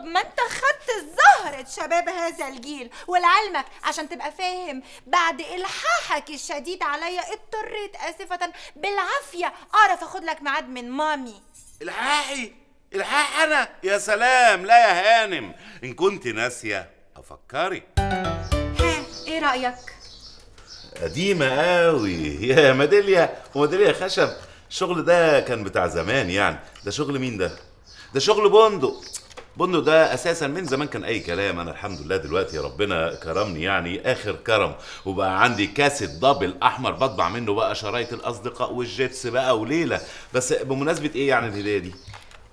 طب ما انت خدت زهرة شباب هذا الجيل ولعلمك عشان تبقى فاهم بعد الحاحك الشديد عليا اضطريت اسفة بالعافية اعرف اخد لك ميعاد من مامي الحاحي الحاح انا يا سلام لا يا هانم ان كنت ناسية افكرك ها ايه رأيك؟ قديمة قوي يا ميداليا وميداليا خشب الشغل ده كان بتاع زمان يعني ده شغل مين ده؟ ده شغل بندق بنو ده اساسا من زمان كان اي كلام انا الحمد لله دلوقتي ربنا كرمني يعني اخر كرم وبقى عندي كاسيت دبل احمر بطبع منه بقى شرايط الاصدقاء والجيتس بقى وليله بس بمناسبه ايه يعني الهديه دي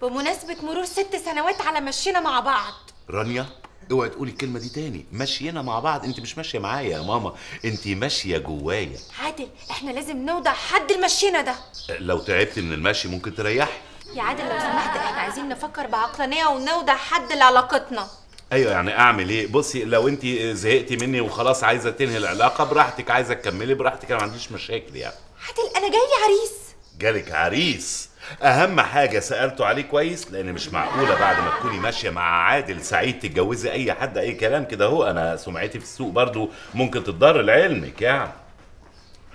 بمناسبه مرور ست سنوات على مشينا مع بعض رانيا اوعي تقولي الكلمه دي تاني مشينا مع بعض انت مش ماشيه معايا يا ماما انت ماشيه جوايا عادل احنا لازم نوضع حد المشينا ده لو تعبت من المشي ممكن تريحي يا عادل لو سمحت احنا عايزين نفكر بعقلانيه ونوضع حد لعلاقتنا ايوه يعني اعمل ايه بصي لو انت زهقتي مني وخلاص عايزه تنهي العلاقه براحتك عايزه تكملي براحتك انا ما عنديش مشاكل يعني عادل انا جاي عريس جالك عريس اهم حاجه سالته عليه كويس لان مش معقوله بعد ما تكوني ماشيه مع عادل سعيد تتجوزي اي حد اي كلام كده هو انا سمعتي في السوق برضو ممكن تضر لعلمك يعني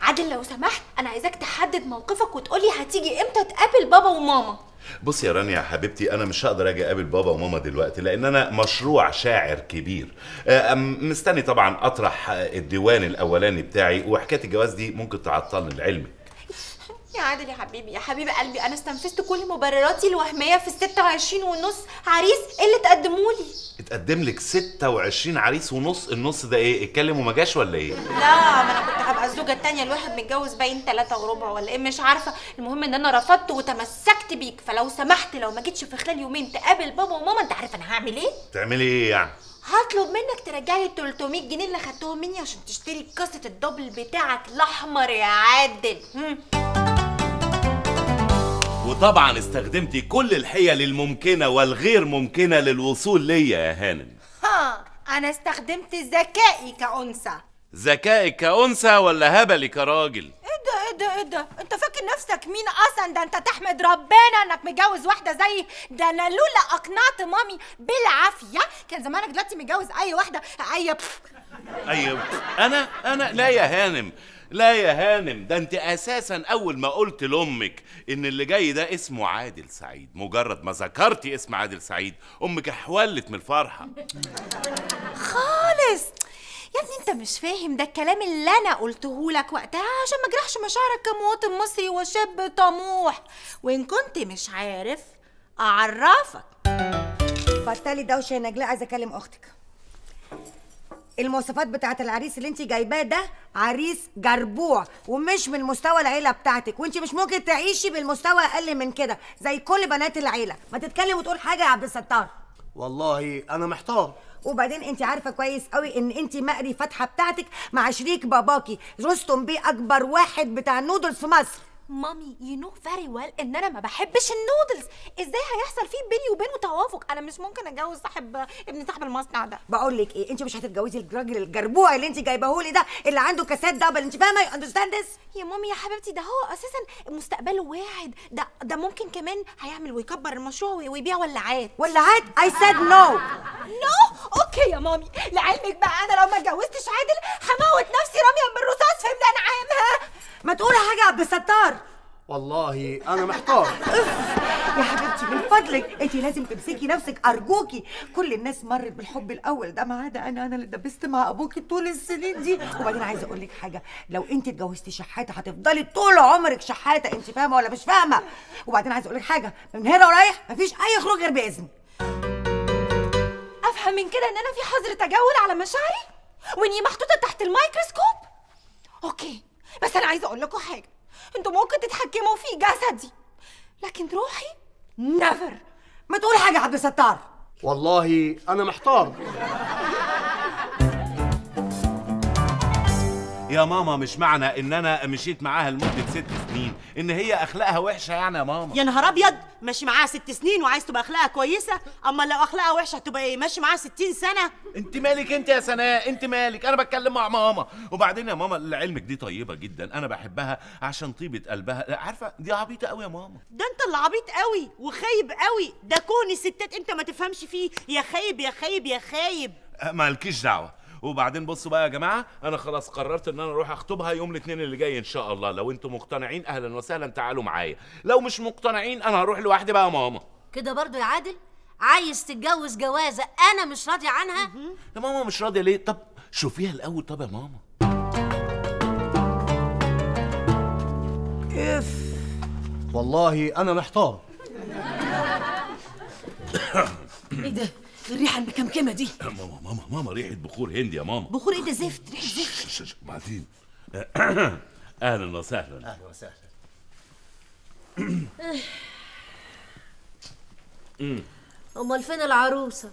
عادل لو سمحت انا عايزاك تحدد موقفك وتقولي هتيجي امتى تقابل بابا وماما بص يا رانيا يا حبيبتي انا مش هقدر اجي اقابل بابا وماما دلوقتي لان انا مشروع شاعر كبير آه، مستني طبعا اطرح آه، الديوان الاولاني بتاعي وحكايه الجواز دي ممكن تعطلني العلمي عادل يا حبيبي يا حبيب قلبي انا استنفذت كل مبرراتي الوهميه في ال 26 ونص عريس اللي تقدموا لي اتقدم لك 26 عريس ونص النص ده ايه اتكلم وما جاش ولا ايه لا ما انا كنت هبقى الزوجه الثانيه الواحد متجوز باين ثلاثه وربع ولا ايه مش عارفه المهم ان انا رفضت وتمسكت بيك فلو سمحت لو ما جيتش في خلال يومين تقابل بابا وماما انت عارف انا هعمل ايه تعملي ايه يعني هطلب منك ترجع لي 300 جنيه اللي خدتهم مني عشان تشتري قصه الدبل بتاعك الاحمر يا عادل وطبعا استخدمتي كل الحيل الممكنة والغير ممكنة للوصول ليا يا هانم ها أنا استخدمت ذكائي كأنثى ذكائك كأنثى ولا هبلي كراجل ايه ده ايه ده ايه ده انت فاكر نفسك مين اصلا ده انت تحمد ربنا انك متجوز واحده زي ده انا لولا اقنعت مامي بالعافيه كان زمانك دلوقتي متجوز اي واحده اي بف. اي أيوة. بف. انا انا لا يا هانم لا يا هانم ده انت اساسا اول ما قلت لامك ان اللي جاي ده اسمه عادل سعيد مجرد ما ذكرتي اسم عادل سعيد امك احولت من الفرحه خالص يا ابني انت مش فاهم ده الكلام اللي انا قلته لك وقتها عشان ما جرحش مشاعرك كمواطن مصري وشاب طموح وان كنت مش عارف اعرفك بطلي دوشه يا نجلاء عايزه اكلم اختك المواصفات بتاعه العريس اللي انت جايباه ده عريس جربوع ومش من مستوى العيله بتاعتك وانت مش ممكن تعيشي بالمستوى اقل من كده زي كل بنات العيله ما تتكلم وتقول حاجه يا عبد الستار والله انا محتار وبعدين انت عارفه كويس قوي ان انت مقري فاتحه بتاعتك مع شريك باباكي رستم بيه اكبر واحد بتاع نودلز في مصر مامي يو نو فيري ويل ان انا ما بحبش النودلز ازاي هيحصل فيه بيني وبينه توافق انا مش ممكن اتجوز صاحب ابن صاحب المصنع ده بقول لك ايه انت مش هتتجوزي الراجل الجربوع اللي انت جايباه لي ده اللي عنده كاسات دبل انت فاهمه يو اندرستاند ذس يا مامي يا حبيبتي ده هو اساسا مستقبله واعد ده ده ممكن كمان هيعمل ويكبر المشروع ويبيع ولاعات ولاعات اي سيد نو نو اوكي يا مامي لعلمك بقى انا لو ما اتجوزتش عادل والله انا محتار يا حبيبتي من فضلك انت لازم تمسكي نفسك ارجوكي كل الناس مرت بالحب الاول ده ما عدا انا انا اللي دبست مع ابوكي طول السنين دي وبعدين عايزه اقول لك حاجه لو انت اتجوزتي شحاته هتفضلي طول عمرك شحاته انت فاهمه ولا مش فاهمه وبعدين عايزه اقول لك حاجه من هنا ورايح مفيش اي خروج غير باذن افهم من كده ان انا في حظر تجول على مشاعري واني محطوطه تحت الميكروسكوب اوكي بس انا عايزه اقول لكم حاجه انتوا ممكن تتحكموا في جسدي لكن روحي نفر ما تقول حاجه يا عبد الستار والله انا محتار يا ماما مش معنى ان انا مشيت معاها لمده ست سنين ان هي اخلاقها وحشه يعني يا ماما يا نهار ابيض ماشي معاها ست سنين وعايز تبقى اخلاقها كويسه اما لو اخلاقها وحشه هتبقى ايه ماشي معاها 60 سنه انت مالك انت يا سناء انت مالك انا بتكلم مع ماما وبعدين يا ماما لعلمك دي طيبه جدا انا بحبها عشان طيبه قلبها عارفه دي عبيطه قوي يا ماما ده انت اللي عبيط قوي وخايب قوي ده كون الستات انت ما تفهمش فيه يا خايب يا خايب يا خايب أه، مالكيش دعوه وبعدين بصوا بقى يا جماعه انا خلاص قررت ان انا اروح اخطبها يوم الاثنين اللي جاي ان شاء الله لو انتم مقتنعين اهلا وسهلا تعالوا معايا لو مش مقتنعين انا هروح لوحدي بقى يا ماما كده برضو يا عادل عايز تتجوز جوازه انا مش راضيه عنها يا ماما مش راضيه ليه طب شوفيها الاول طب يا ماما اف والله انا محتار ايه ده الريحه المكمكمه دي ماما ماما ماما ريحه بخور هندي يا ماما بخور ايه ده زفت ريحه زفت بعدين اهلا وسهلا اهلا وسهلا امال فين العروسه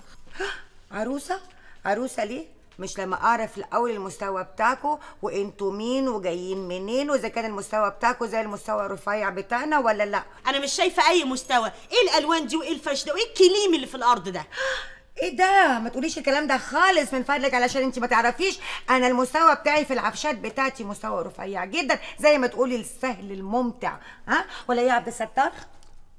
عروسه عروسه ليه مش لما اعرف الاول المستوى بتاعكوا وانتوا مين وجايين منين واذا كان المستوى بتاعكوا زي المستوى الرفيع بتاعنا ولا لا انا مش شايفه اي مستوى ايه الالوان دي وايه الفش ده وايه الكليم اللي في الارض ده ايه ده ما تقوليش الكلام ده خالص من فضلك علشان انت ما تعرفيش انا المستوى بتاعي في العفشات بتاعتي مستوى رفيع جدا زي ما تقولي السهل الممتع ها ولا يا عبد الستار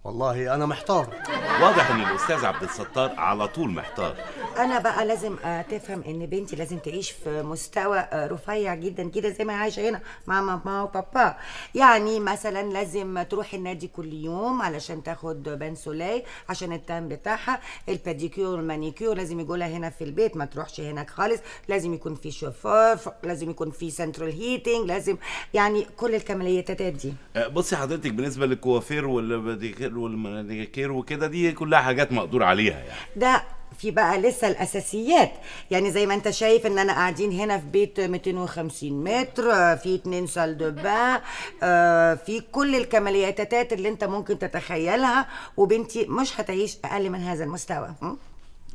والله انا محتار واضح ان الاستاذ عبد الستار على طول محتار انا بقى لازم آه، تفهم ان بنتي لازم تعيش في مستوى آه، رفيع جدا كده زي ما عايشه هنا مع ماما وبابا يعني مثلا لازم تروح النادي كل يوم علشان تاخد بنسولاي عشان التان بتاعها الباديكيور والمانيكيور لازم يجوا هنا في البيت ما تروحش هناك خالص لازم يكون في شوفور لازم يكون في سنترال هيتنج لازم يعني كل الكماليات دي آه، بصي حضرتك بالنسبه للكوافير والباديكير الفنادق والمانيكير وكده دي كلها حاجات مقدور عليها يعني ده في بقى لسه الاساسيات يعني زي ما انت شايف ان انا قاعدين هنا في بيت 250 متر في اتنين سال دو بان آه، في كل الكمالياتات اللي انت ممكن تتخيلها وبنتي مش هتعيش اقل من هذا المستوى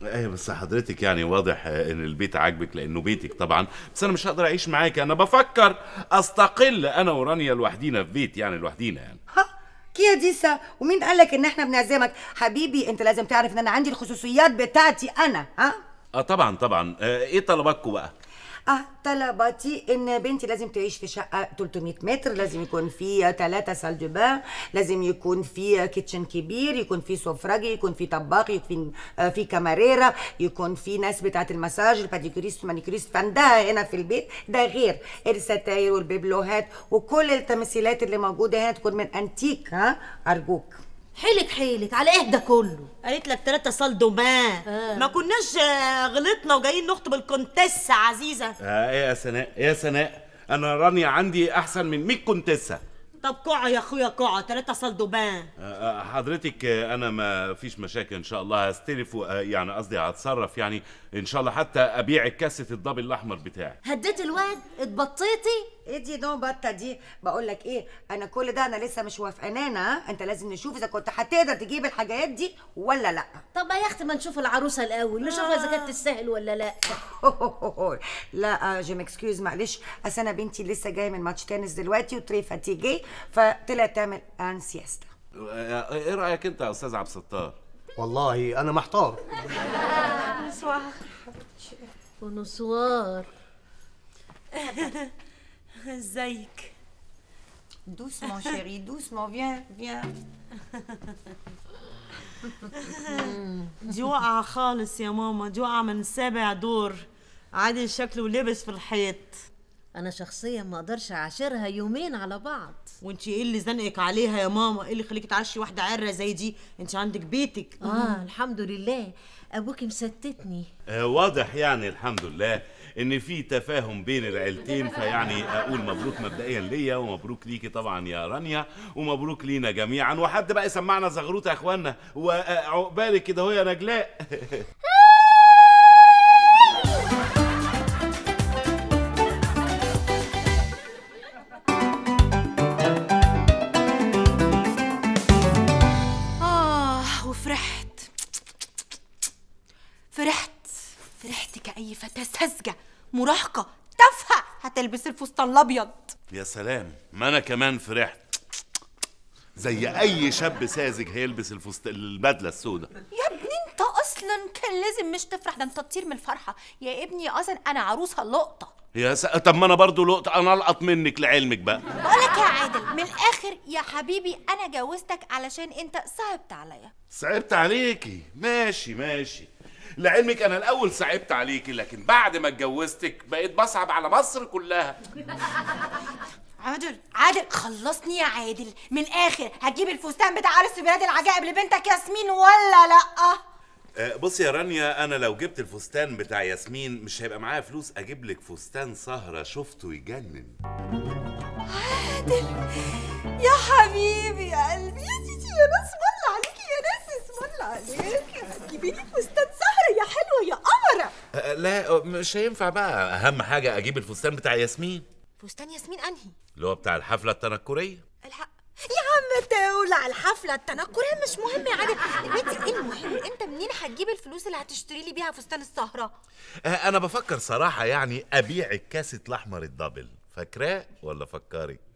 ايه بس حضرتك يعني واضح ان البيت عاجبك لانه بيتك طبعا بس انا مش هقدر اعيش معاك انا بفكر استقل انا ورانيا لوحدينا في بيت يعني لوحدينا يعني كيا ديسا ومين قال لك ان احنا بنعزمك حبيبي انت لازم تعرف ان انا عندي الخصوصيات بتاعتي انا ها اه طبعا طبعا آه ايه طلباتكم بقى اه طلباتي ان بنتي لازم تعيش في شقه 300 متر لازم يكون في ثلاثه سال دو بان لازم يكون في كيتشن كبير يكون في سفرجي يكون في طباخ يكون في آه، في كاميريرا يكون في ناس بتاعه المساج الباديكوريست مانيكريست فعندها هنا في البيت ده غير الستاير والبيبلوهات وكل التمثيلات اللي موجوده هنا تكون من انتيك ها ارجوك حيلك حيلك على ايه ده كله قالت لك ثلاثة صلدو ما آه. ما كناش غلطنا وجايين نخطب الكونتيسة عزيزة آه ايه يا سناء ايه يا سناء انا رانيا عندي احسن من 100 كونتيسة طب قع يا اخويا قع ثلاثة صلدوبان أه، أه، حضرتك أه، انا ما فيش مشاكل ان شاء الله هستلف يعني قصدي هتصرف يعني ان شاء الله حتى ابيع كاسة الدبل الاحمر بتاعي هديت الواد اتبطيتي ادي دون بطه دي بقول لك ايه انا كل ده انا لسه مش وافقانانا انت لازم نشوف اذا كنت هتقدر تجيب الحاجات دي ولا لا طب يا اختي ما نشوف العروسه الاول نشوف اذا كانت تستاهل ولا لا لا جيم اكسكيوز معلش اصل انا بنتي لسه جايه من ماتش تنس دلوقتي وتري فاتيجي فطلعت تعمل ان سيستا ايه رايك انت يا استاذ عبد الستار والله انا محتار بونسوار بونسوار ازيك مون شيري دوس مون فيان دي جوع خالص يا ماما، جوع من سابع دور، عادل شكله لبس في الحيط. انا شخصيا ما اقدرش اعاشرها يومين على بعض وانت ايه اللي زنقك عليها يا ماما ايه اللي خليك تعشي واحده عره زي دي انت عندك بيتك اه الحمد لله ابوك مستتني آه واضح يعني الحمد لله ان في تفاهم بين العيلتين فيعني اقول مبروك مبدئيا ليا ومبروك ليكي طبعا يا رانيا ومبروك لينا جميعا وحد بقى يسمعنا زغروت يا اخوانا وعقبالك كده هو يا نجلاء مراهقه تافهه هتلبس الفستان الابيض يا سلام ما انا كمان فرحت زي اي شاب ساذج هيلبس الفست البدله السوداء يا ابني انت اصلا كان لازم مش تفرح ده انت تطير من الفرحه يا ابني اصلا انا عروسه لقطه يا س... طب ما انا برضه لقطه انا القط منك لعلمك بقى بقولك يا عادل من الاخر يا حبيبي انا جوزتك علشان انت صعبت عليا صعبت عليكي ماشي ماشي لعلمك انا الاول صعبت عليكي لكن بعد ما اتجوزتك بقيت بصعب على مصر كلها عادل عادل خلصني يا عادل من الاخر هتجيب الفستان بتاع عرس بلاد العجائب لبنتك ياسمين ولا لا أه، بصي يا رانيا انا لو جبت الفستان بتاع ياسمين مش هيبقى معايا فلوس اجيب لك فستان سهره شفته يجنن عادل يا حبيبي يا قلبي يا ناس بالله عليك لا مش هينفع بقى اهم حاجه اجيب الفستان بتاع ياسمين فستان ياسمين انهي اللي هو بتاع الحفله التنكريه الحق يا عم تولع الحفله التنكريه مش مهم يا علي ايه المهم انت منين هتجيب الفلوس اللي هتشتري لي بيها فستان السهره أه، انا بفكر صراحه يعني ابيع الكاسه الاحمر الدبل فاكراه ولا فكرك